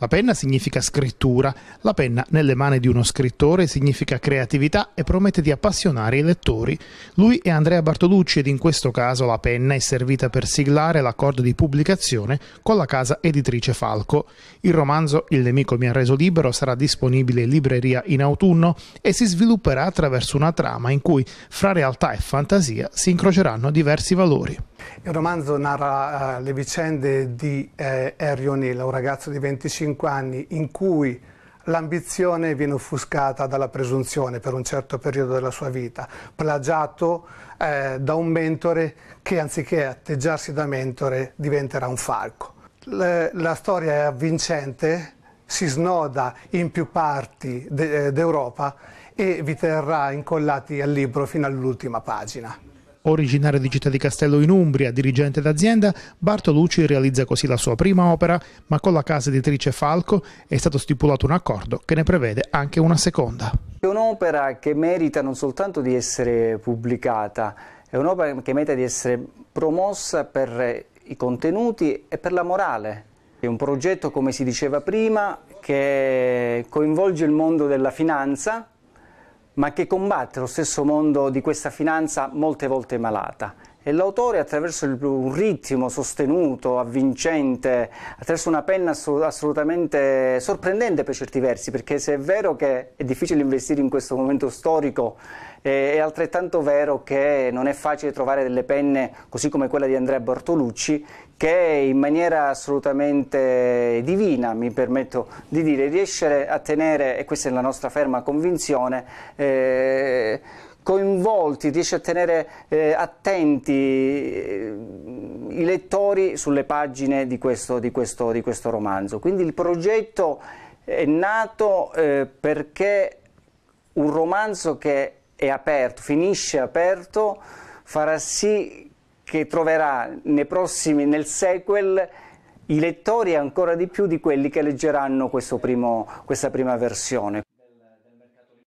La penna significa scrittura, la penna nelle mani di uno scrittore significa creatività e promette di appassionare i lettori. Lui è Andrea Bartolucci ed in questo caso la penna è servita per siglare l'accordo di pubblicazione con la casa editrice Falco. Il romanzo Il nemico mi ha reso libero sarà disponibile in libreria in autunno e si svilupperà attraverso una trama in cui fra realtà e fantasia si incroceranno diversi valori. Il romanzo narra uh, le vicende di eh, Harry O'Neill, un ragazzo di 25 anni in cui l'ambizione viene offuscata dalla presunzione per un certo periodo della sua vita, plagiato eh, da un mentore che anziché atteggiarsi da mentore diventerà un falco. Le, la storia è avvincente, si snoda in più parti eh, d'Europa e vi terrà incollati al libro fino all'ultima pagina. Originario di Città di Castello in Umbria, dirigente d'azienda, Bartolucci realizza così la sua prima opera, ma con la casa editrice Falco è stato stipulato un accordo che ne prevede anche una seconda. È un'opera che merita non soltanto di essere pubblicata, è un'opera che merita di essere promossa per i contenuti e per la morale. È un progetto, come si diceva prima, che coinvolge il mondo della finanza, ma che combatte lo stesso mondo di questa finanza molte volte malata. E l'autore attraverso un ritmo sostenuto, avvincente, attraverso una penna assolutamente sorprendente per certi versi, perché se è vero che è difficile investire in questo momento storico, è altrettanto vero che non è facile trovare delle penne così come quella di Andrea Bartolucci, che in maniera assolutamente divina, mi permetto di dire, riesce a tenere, e questa è la nostra ferma convinzione, eh, coinvolti, riesce a tenere eh, attenti eh, i lettori sulle pagine di questo, di questo, di questo romanzo. Quindi il progetto è nato eh, perché un romanzo che è aperto, finisce aperto, farà sì che troverà prossimi, nel sequel i lettori ancora di più di quelli che leggeranno primo, questa prima versione.